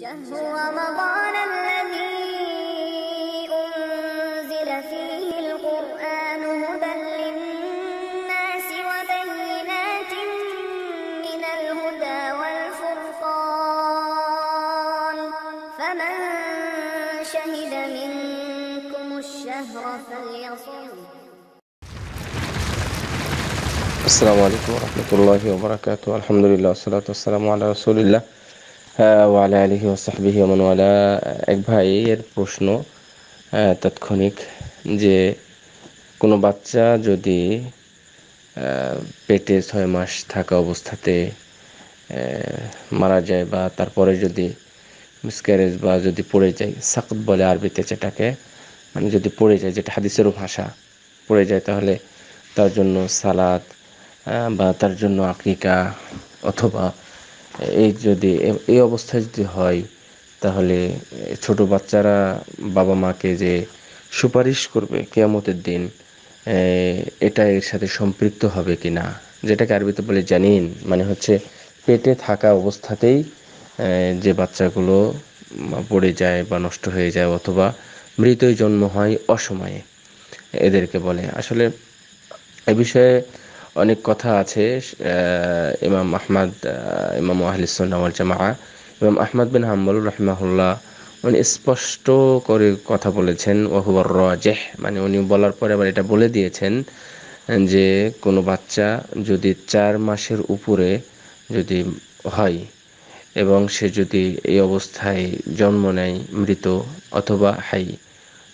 شهر رمضان الذي أنزل فيه القرآن هدى للناس وبينات من الهدى والفرقان فمن شهد منكم الشهر فليصوم السلام عليكم ورحمة الله وبركاته الحمد لله والصلاة والسلام على رسول الله ওয়ালা আলহি ওসাহবিহি ওমানওয়ালা এক এর প্রশ্ন তাৎক্ষণিক যে কোনো বাচ্চা যদি পেটে ছয় মাস থাকা অবস্থাতে মারা যায় বা তারপরে যদি মিসক্যারেজ বা যদি পড়ে যায় সাকত বলে আরবিতে যেটাকে মানে যদি পড়ে যায় যেটা হাদিসেরও ভাষা পড়ে যায় তাহলে তার জন্য সালাদ বা তার জন্য আকিকা অথবা এই যদি এই অবস্থায় যদি হয় তাহলে ছোট বাচ্চারা বাবা মাকে যে সুপারিশ করবে কেয়ামতের দিন এটা এর সাথে সম্পৃক্ত হবে কি না যেটাকে আরবিতে বলে জানিন মানে হচ্ছে পেটে থাকা অবস্থাতেই যে বাচ্চাগুলো পড়ে যায় বা নষ্ট হয়ে যায় অথবা মৃতই জন্ম হয় অসময়ে এদেরকে বলে আসলে এ বিষয়ে অনেক কথা আছে ইমাম আহমদ ইমাম আহলিসাল জামা ইমাম আহমদ বিন হাম্বল রহমাহুল্লাহ উনি স্পষ্ট করে কথা বলেছেন ওহুবর রাজেহ মানে উনি বলার পরে আবার এটা বলে দিয়েছেন যে কোনো বাচ্চা যদি চার মাসের উপরে যদি হয় এবং সে যদি এই অবস্থায় জন্ম নেয় মৃত অথবা হাই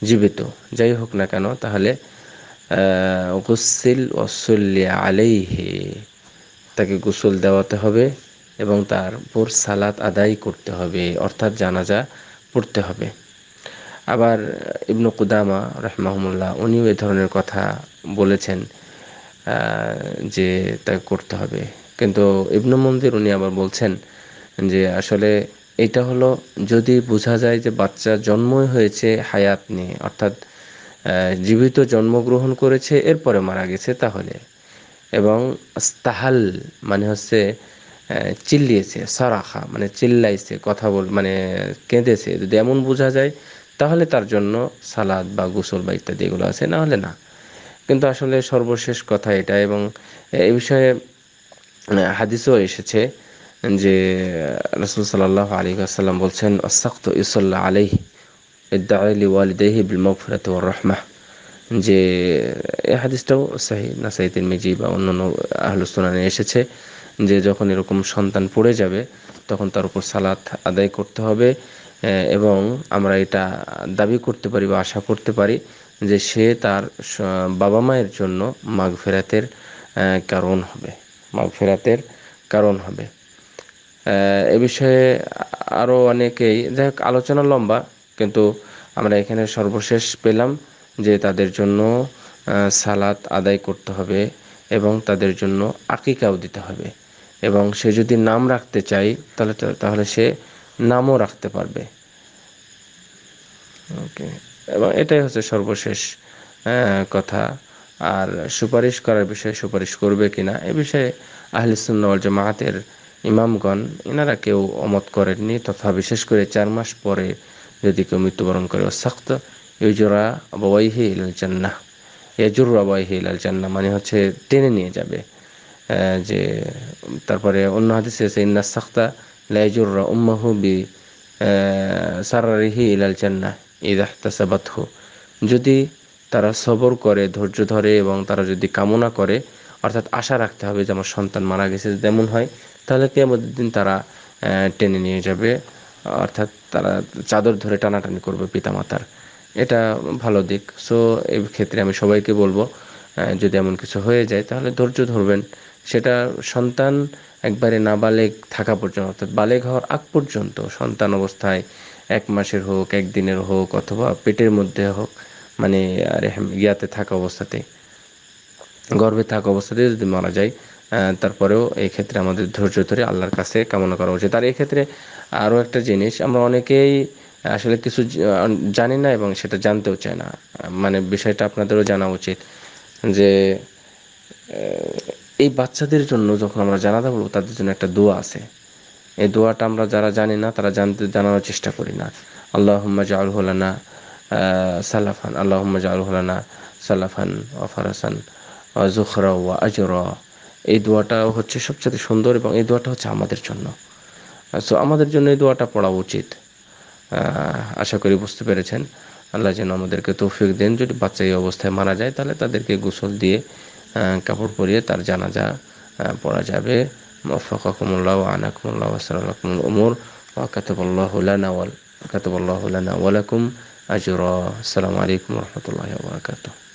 জীবিত যাই হোক না কেন তাহলে গুসিল ওসল্লি আলাইহি তাকে গোসল দেওয়াতে হবে এবং তার তারপর সালাত আদায় করতে হবে অর্থাৎ জানাজা পড়তে হবে আবার ইবনু কুদামা রহমাহমুল্লাহ উনিও এ ধরনের কথা বলেছেন যে তাকে করতে হবে কিন্তু ইবনু মন্দির উনি আবার বলছেন যে আসলে এটা হলো যদি বোঝা যায় যে বাচ্চা জন্মই হয়েছে হায়াত নিয়ে অর্থাৎ জীবিত জন্মগ্রহণ করেছে এরপরে মারা গেছে তাহলে এবং তাহাল মানে হচ্ছে চিল্লিয়েছে সরাখা মানে চিল্লাইছে কথা বল মানে কেঁদেছে যদি এমন বোঝা যায় তাহলে তার জন্য সালাদ বা গোসল বা ইত্যাদি এগুলো আছে না হলে না কিন্তু আসলে সর্বশেষ কথা এটা এবং এই বিষয়ে হাদিসও এসেছে যে রসুল সাল্লাহ আলী আসাল্লাম বলছেন অসাক্ত ইসল্লা আলহী ইদ্দাআ লিওয়ালিদাইহি বিল মাগফিরাতি ওয়ার রাহমাহ যে এই হাদিসটাও সাহি নাসাই তিরমিজি বা অন্য অন্যান্য আহলুসোনানে এসেছে যে যখন এরকম সন্তান পড়ে যাবে তখন তার উপর সালাত আদায় করতে হবে এবং আমরা এটা দাবি করতে পারি বা আশা করতে পারি যে সে তার বাবা মায়ের জন্য মাঘ ফেরাতের কারণ হবে মাঘ ফেরাতের কারণ হবে এ বিষয়ে আরও অনেকেই যাই আলোচনা লম্বা কিন্তু আমরা এখানে সর্বশেষ পেলাম যে তাদের জন্য সালাত আদায় করতে হবে এবং তাদের জন্য আকিকাও দিতে হবে এবং সে যদি নাম রাখতে চায় তাহলে তাহলে সে নামও রাখতে পারবে ওকে এবং এটাই হচ্ছে সর্বশেষ কথা আর সুপারিশ করার বিষয়ে সুপারিশ করবে কিনা এ বিষয়ে আহলিসুল্লাহ জামাতের ইমামগণ এনারা কেউ অমত করেননি তথা বিশেষ করে চার মাস পরে যদি কেউ মৃত্যুবরণ করে সাক্ত ইউজরা আবাইহি ইলাল জান্নাহ ইয়াজুর আবাইহি ইলাল জান্নাহ মানে হচ্ছে টেনে নিয়ে যাবে যে তারপরে অন্য হাদিসে আছে ইন্না সাক্তা লাইজুর উম্মাহু বি সারারিহি ইলাল জান্নাহ ইদাহ তাসাবাতহু যদি তারা সবর করে ধৈর্য ধরে এবং তারা যদি কামনা করে অর্থাৎ আশা রাখতে হবে যে আমার সন্তান মারা গেছে যেমন হয় তাহলে কেমন দিন তারা টেনে নিয়ে যাবে অর্থাৎ তারা চাদর ধরে টানাটানি করবে পিতামাতার এটা ভালো দিক সো এই ক্ষেত্রে আমি সবাইকে বলবো যদি এমন কিছু হয়ে যায় তাহলে ধৈর্য ধরবেন সেটা সন্তান একবারে নাবালেগ থাকা পর্যন্ত অর্থাৎ বালেগ হওয়ার আগ পর্যন্ত সন্তান অবস্থায় এক মাসের হোক একদিনের হোক অথবা পেটের মধ্যে হোক মানে ইয়াতে থাকা অবস্থাতে গর্ভে থাকা অবস্থাতে যদি মারা যায় তারপরেও এই ক্ষেত্রে আমাদের ধৈর্য ধরে আল্লাহর কাছে কামনা করা উচিত আর ক্ষেত্রে আরও একটা জিনিস আমরা অনেকেই আসলে কিছু জানি না এবং সেটা জানতেও চায় না মানে বিষয়টা আপনাদেরও জানা উচিত যে এই বাচ্চাদের জন্য যখন আমরা জানাতে বলবো তাদের জন্য একটা দোয়া আছে এই দোয়াটা আমরা যারা জানি না তারা জানতে জানানোর চেষ্টা করি না আল্লাহ জাউল হলানা সালাফান আল্লাহ জাউল হলানা সালাফান হাসান জুখরা ও আজরা এই দোয়াটা হচ্ছে সবচেয়ে সুন্দর এবং এই দোয়াটা হচ্ছে আমাদের জন্য সো আমাদের জন্য এই দোয়াটা পড়া উচিত আশা করি বুঝতে পেরেছেন আল্লাহ যেন আমাদেরকে তৌফিক দেন যদি বাচ্চা এই অবস্থায় মারা যায় তাহলে তাদেরকে গোসল দিয়ে কাপড় পরিয়ে তার জানাজা পড়া যাবে মফাকুমুল্লাহ আনাকুমুল্লাহ আসসালামুল ওমর ওয়াকাতবুল্লাহুলানা ওয়াল আজুর আসসালামু আলাইকুম রহমতুল্লাহ